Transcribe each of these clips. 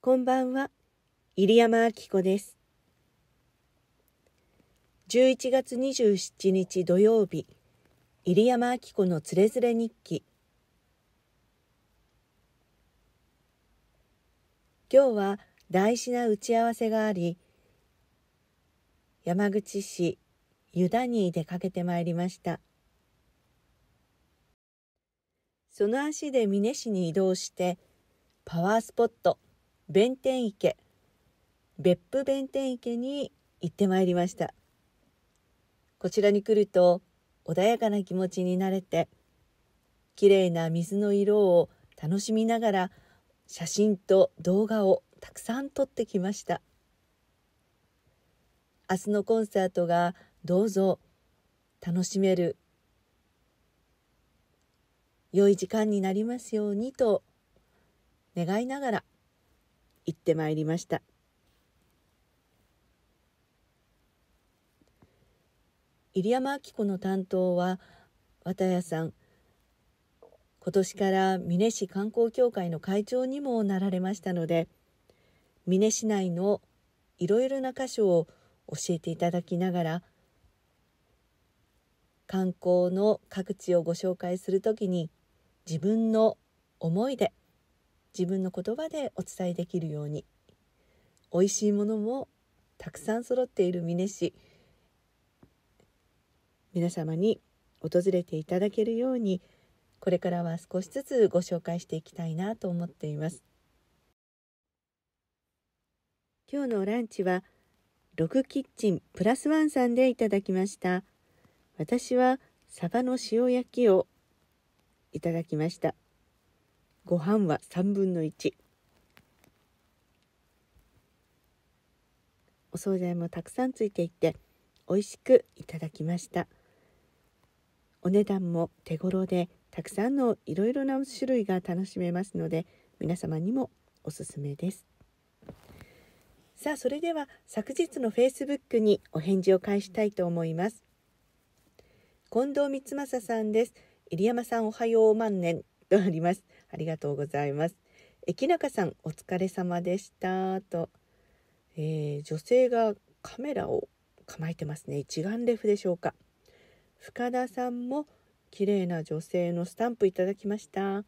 こんばんは、入山明子です。11月27日土曜日、入山明子のつれづれ日記。今日は大事な打ち合わせがあり、山口市湯谷に出かけてまいりました。その足で美祢市に移動して、パワースポット、弁天池別府弁天池に行ってまいりましたこちらに来ると穏やかな気持ちになれてきれいな水の色を楽しみながら写真と動画をたくさん撮ってきました明日のコンサートがどうぞ楽しめる良い時間になりますようにと願いながら行ってまいりました入山明子の担当は綿谷さん今年から美祢市観光協会の会長にもなられましたので美祢市内のいろいろな箇所を教えていただきながら観光の各地をご紹介するときに自分の思いで自分の言葉でお伝えできるように美味しいものもたくさん揃っている美祢市皆様に訪れていただけるようにこれからは少しずつご紹介していきたいなと思っています今日のランチはロクキッチンプラスワンさんでいただきました私はサバの塩焼きをいただきましたご飯は3分の1お惣菜もたくさんついていて美味しくいただきましたお値段も手頃でたくさんのいろいろな種類が楽しめますので皆様にもおすすめですさあそれでは昨日のフェイスブックにお返事を返したいと思います近藤光正さんです入山さんおはよう万年とありますありがとうございます。えきなかさん、お疲れ様でした。と、えー、女性がカメラを構えてますね。一眼レフでしょうか。深田さんも綺麗な女性のスタンプいただきました。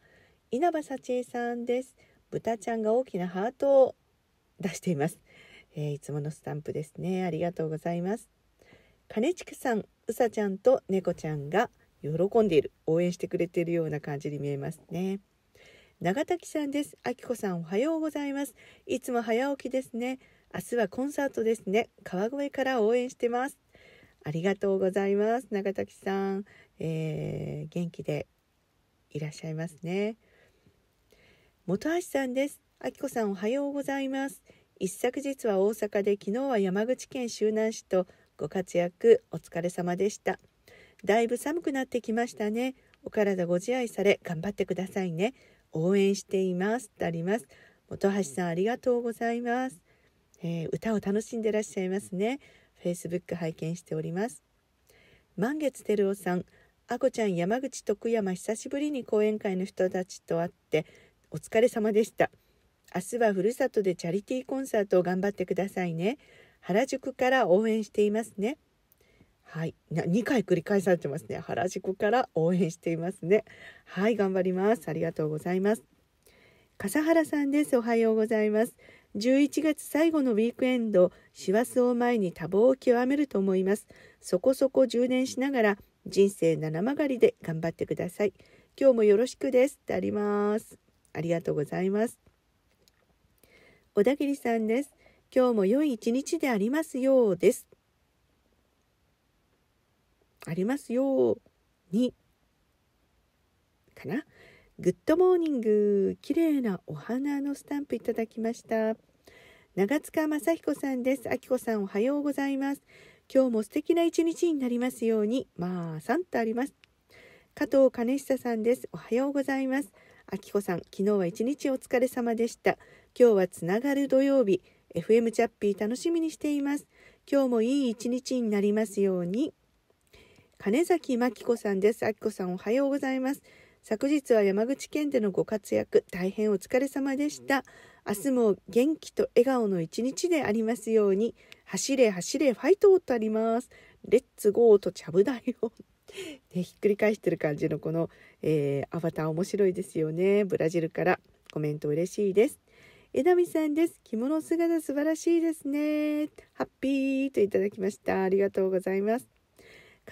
稲葉幸恵さんです。豚ちゃんが大きなハートを出しています。えー、いつものスタンプですね。ありがとうございます。金地区さん、うさちゃんと猫ちゃんが喜んでいる、応援してくれているような感じに見えますね。長滝さんです。あきこさんおはようございます。いつも早起きですね。明日はコンサートですね。川越から応援してます。ありがとうございます。長滝さん、えー、元気でいらっしゃいますね。本橋さんです。あきこさんおはようございます。一昨日は大阪で昨日は山口県周南市とご活躍お疲れ様でした。だいぶ寒くなってきましたね。お体ご自愛され頑張ってくださいね。応援しています。ってあります。本橋さんありがとうございます。えー、歌を楽しんでらっしゃいますね。Facebook 拝見しております。満月照夫さん、あこちゃん山口徳山久しぶりに講演会の人たちと会ってお疲れ様でした。明日はふるさとでチャリティーコンサートを頑張ってくださいね。原宿から応援していますね。はい。2回繰り返されてますね。原宿から応援していますね。はい、頑張ります。ありがとうございます。笠原さんです。おはようございます。11月最後のウィークエンド、師走を前に多忙を極めると思います。そこそこ充電しながら、人生七曲りで頑張ってください。今日もよろしくです。ってあります。ありがとうございます。小田切さんです。今日も良い一日でありますようです。ありますようにかなグッドモーニング綺麗なお花のスタンプいただきました長塚雅彦さんですあきこさんおはようございます今日も素敵な一日になりますようにまあ3とあります加藤兼久さんですおはようございますあきこさん昨日は一日お疲れ様でした今日はつながる土曜日 FM チャッピー楽しみにしています今日もいい一日になりますように金崎真紀子さんです。あきこさんおはようございます。昨日は山口県でのご活躍、大変お疲れ様でした。明日も元気と笑顔の一日でありますように、走れ走れファイトとあります。レッツゴーとちゃぶだよ。で ひっくり返してる感じのこの、えー、アバター面白いですよねブラジルからコメント嬉しいです枝美さんです着物姿素晴らしいですねハッピーといただきましたありがとうございます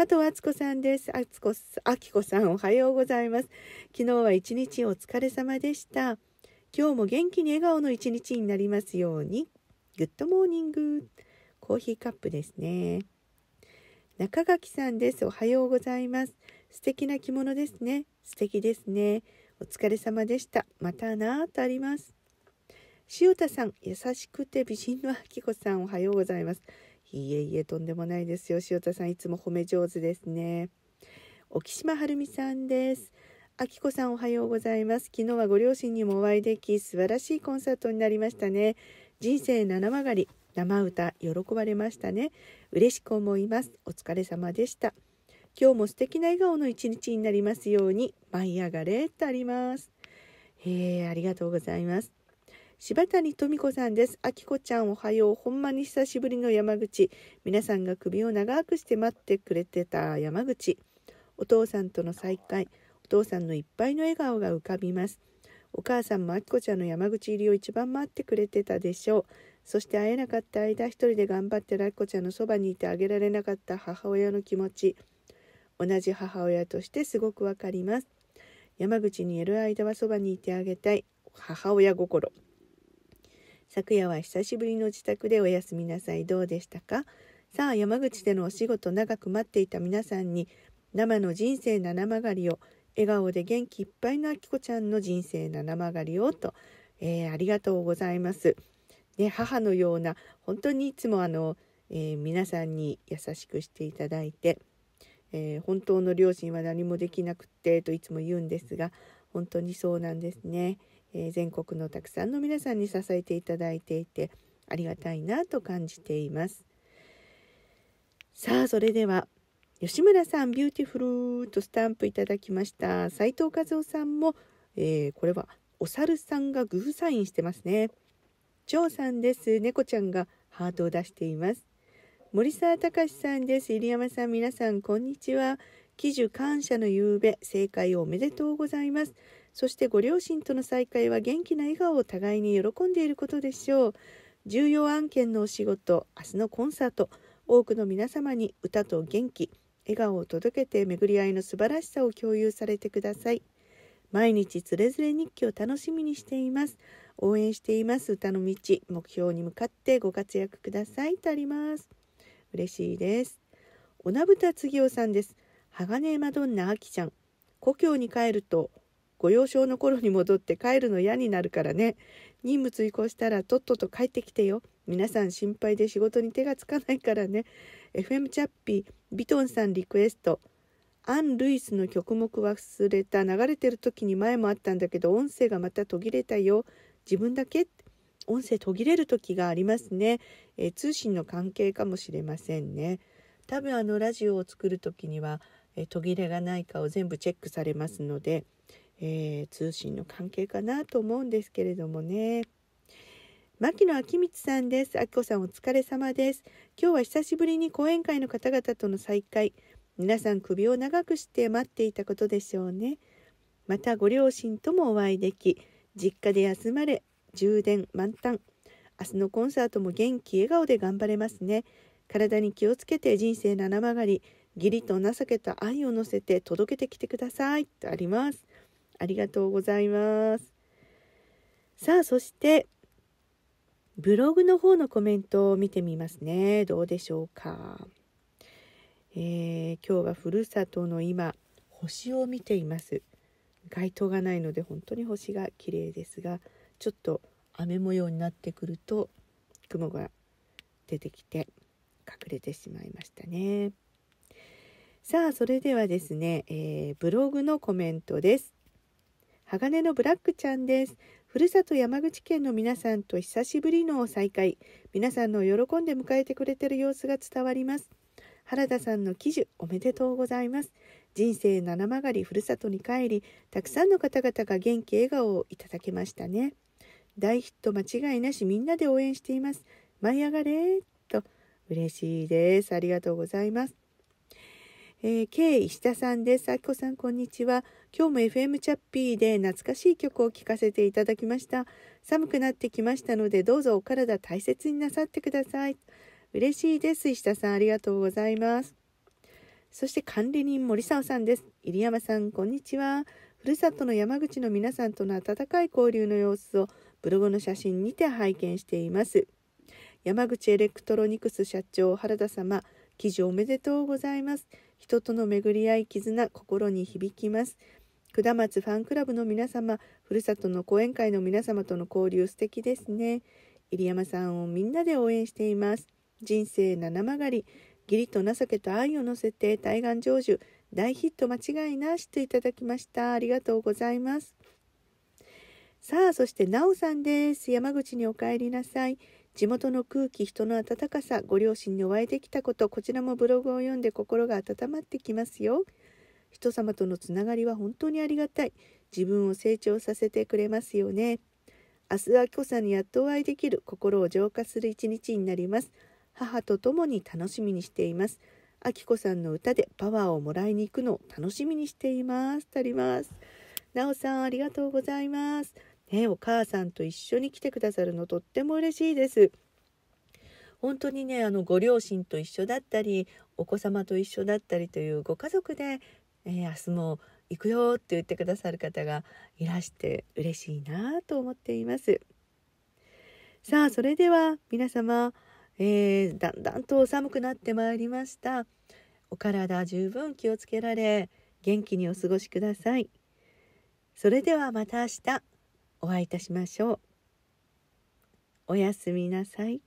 加藤敦子さんです。敦子、きこさんおはようございます。昨日は1日お疲れ様でした。今日も元気に笑顔の1日になりますように。グッドモーニング。コーヒーカップですね。中垣さんです。おはようございます。素敵な着物ですね。素敵ですね。お疲れ様でした。またなぁとあります。塩田さん、優しくて美人のあきこさん、おはようございます。いえいえ、とんでもないですよ。塩田さん、いつも褒め上手ですね。沖島はるみさんです。あきこさんおはようございます。昨日はご両親にもお会いでき、素晴らしいコンサートになりましたね。人生七曲がり、生歌、喜ばれましたね。嬉しく思います。お疲れ様でした。今日も素敵な笑顔の一日になりますように、舞い上がれとあります。へえありがとうございます。柴谷富子さんです。あきこちゃんおはよう。ほんまに久しぶりの山口。皆さんが首を長くして待ってくれてた山口。お父さんとの再会。お父さんのいっぱいの笑顔が浮かびます。お母さんもあきこちゃんの山口入りを一番待ってくれてたでしょう。そして会えなかった間一人で頑張ってるあきこちゃんのそばにいてあげられなかった母親の気持ち。同じ母親としてすごくわかります。山口にいる間はそばにいてあげたい。母親心。昨夜は久しぶりの自宅でおやすみなさいどうでしたかさあ山口でのお仕事長く待っていた皆さんに生の人生七曲がりを笑顔で元気いっぱいのあきこちゃんの人生七曲がりをと、えー、ありがとうございます。ね、母のような本当にいつもあの、えー、皆さんに優しくしていただいて、えー、本当の両親は何もできなくってといつも言うんですが本当にそうなんですね。えー、全国のたくさんの皆さんに支えていただいていてありがたいなと感じていますさあそれでは吉村さんビューティフルとスタンプいただきました斉藤和夫さんも、えー、これはお猿さんがグーサインしてますね長さんです猫ちゃんがハートを出しています森沢隆さんです入山さん皆さんこんにちは記事感謝の夕べ正解をおめでとうございますそしてご両親との再会は元気な笑顔を互いに喜んでいることでしょう重要案件のお仕事明日のコンサート多くの皆様に歌と元気笑顔を届けて巡り合いの素晴らしさを共有されてください毎日つれづれ日記を楽しみにしています応援しています歌の道目標に向かってご活躍くださいとあります嬉しいですおなぶたつぎおさんです鋼マドンナあきちゃん故郷に帰るとご幼少の頃に戻って帰るの嫌になるからね。任務遂行したらとっとと帰ってきてよ。皆さん心配で仕事に手がつかないからね。FM チャッピー、ビトンさんリクエスト。アン・ルイスの曲目忘れた。流れてる時に前もあったんだけど、音声がまた途切れたよ。自分だけ音声途切れる時がありますね。え通信の関係かもしれませんね。多分あのラジオを作る時には、え途切れがないかを全部チェックされますので、えー、通信の関係かなと思うんですけれどもね。牧野明光さんです。あきこさんお疲れ様です。今日は久しぶりに講演会の方々との再会。皆さん首を長くして待っていたことでしょうね。またご両親ともお会いでき、実家で休まれ、充電満タン。明日のコンサートも元気笑顔で頑張れますね。体に気をつけて人生七曲がり、義理と情けと愛を乗せて届けてきてください。とあります。ありがとうございます。さあ、そして、ブログの方のコメントを見てみますね。どうでしょうか。えー、今日はふるさとの今、星を見ています。街灯がないので本当に星が綺麗ですが、ちょっと雨模様になってくると雲が出てきて隠れてしまいましたね。さあ、それではですね、えー、ブログのコメントです。鋼のブラックちゃんです。ふるさと山口県の皆さんと久しぶりの再会。皆さんの喜んで迎えてくれてる様子が伝わります。原田さんの記事おめでとうございます。人生七曲りふるさとに帰り、たくさんの方々が元気笑顔をいただけましたね。大ヒット間違いなしみんなで応援しています。舞い上がれと嬉しいです。ありがとうございます。えー、K 石田さんです。あきこさんこんにちは。今日も FM チャッピーで懐かしい曲を聴かせていただきました。寒くなってきましたので、どうぞお体大切になさってください。嬉しいです。石田さん、ありがとうございます。そして管理人森沢さんです。入山さん、こんにちは。ふるさとの山口の皆さんとの温かい交流の様子をブログの写真にて拝見しています。山口エレクトロニクス社長原田様、記事おめでとうございます。人との巡り合い絆、心に響きます。下松ファンクラブの皆様、ふるさとの講演会の皆様との交流素敵ですね。入山さんをみんなで応援しています。人生七曲り、義理と情けと愛を乗せて対岸成就、大ヒット間違いなしといただきました。ありがとうございます。さあ、そしてなおさんです。山口にお帰りなさい。地元の空気、人の温かさ、ご両親にお会いできたこと、こちらもブログを読んで心が温まってきますよ。人様とのつながりは本当にありがたい。自分を成長させてくれますよね。明日は子さんにやっとお会いできる心を浄化する一日になります。母と共に楽しみにしています。あきこさんの歌でパワーをもらいに行くのを楽しみにしています。とります。なおさんありがとうございます。ね、お母さんと一緒に来てくださるのとっても嬉しいです。本当にねあのご両親と一緒だったりお子様と一緒だったりというご家族でえー、明日も行くよって言ってくださる方がいらして嬉しいなと思っています。さあそれでは皆様、えー、だんだんと寒くなってまいりました。お体十分気をつけられ元気にお過ごしください。それではまた明日お会いいたしましょう。おやすみなさい。